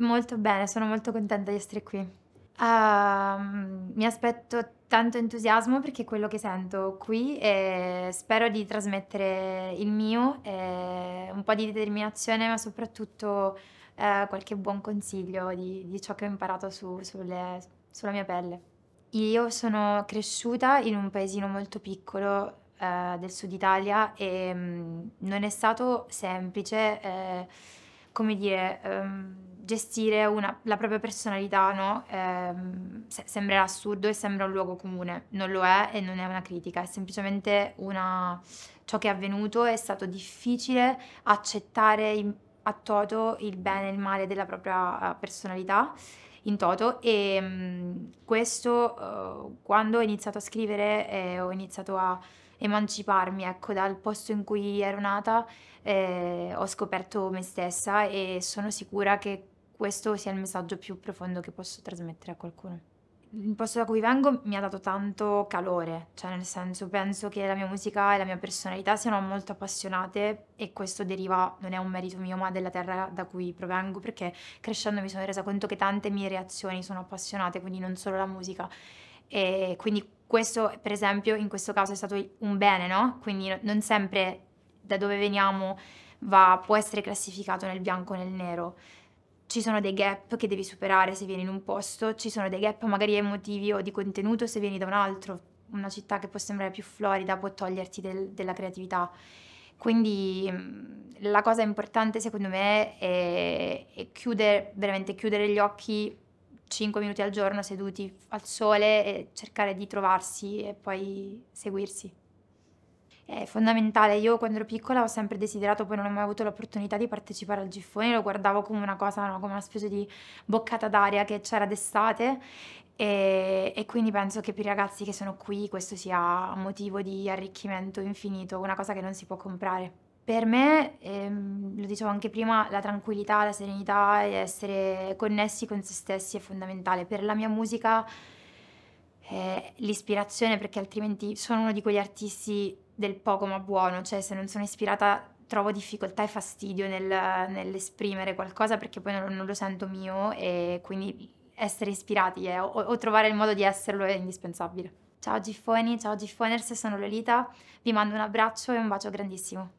Molto bene, sono molto contenta di essere qui. Uh, mi aspetto tanto entusiasmo perché è quello che sento qui e spero di trasmettere il mio, un po' di determinazione ma soprattutto uh, qualche buon consiglio di, di, ciò che ho imparato su, sulle, sulla mia pelle. Io sono cresciuta in un paesino molto piccolo uh, del sud Italia e um, non è stato semplice, eh, come dire... Um, gestire una, la propria personalità, no? Eh, se, sembra assurdo e sembra un luogo comune, non lo è e non è una critica, è semplicemente una, ciò che è avvenuto è stato difficile accettare in, a toto il bene e il male della propria eh, personalità in toto e mh, mm, questo uh, quando ho iniziato a scrivere eh, ho iniziato a emanciparmi ecco, dal posto in cui ero nata, eh, ho scoperto me stessa e sono sicura che questo sia il messaggio più profondo che posso trasmettere a qualcuno. Il posto da cui vengo mi ha dato tanto calore, cioè nel senso penso che la mia musica e la mia personalità siano molto appassionate e questo deriva, non è un merito mio, ma della terra da cui provengo, perché crescendo mi sono resa conto che tante mie reazioni sono appassionate, quindi non solo la musica. E quindi questo, per esempio, in questo caso è stato un bene, no? Quindi non sempre da dove veniamo va, può essere classificato nel bianco o nel nero ci sono dei gap che devi superare se vieni in un posto, ci sono dei gap magari emotivi o di contenuto se vieni da un altro, una città che può sembrare più florida può toglierti del, della creatività. Quindi mm, la cosa importante secondo me è, è chiudere, veramente chiudere gli occhi 5 minuti al giorno seduti al sole e cercare di trovarsi e poi seguirsi è fondamentale. Io quando ero piccola ho sempre desiderato, poi non ho mai avuto l'opportunità di partecipare al Giffone, lo guardavo come una cosa, no? come una specie di boccata d'aria che c'era d'estate e, e, quindi penso che per i ragazzi che sono qui questo sia motivo di arricchimento infinito, una cosa che non si può comprare. Per me, ehm, lo dicevo anche prima, la tranquillità, la serenità e essere connessi con se stessi è fondamentale. Per la mia musica eh, l'ispirazione, perché altrimenti sono uno di quegli artisti del poco ma buono, cioè se non sono ispirata trovo difficoltà e fastidio nel, nell'esprimere qualcosa perché poi non, non, lo sento mio e quindi essere ispirati eh, o, o trovare il modo di esserlo è indispensabile. Ciao Giffoni, ciao Giffoners, sono Lolita, vi mando un abbraccio e un bacio grandissimo.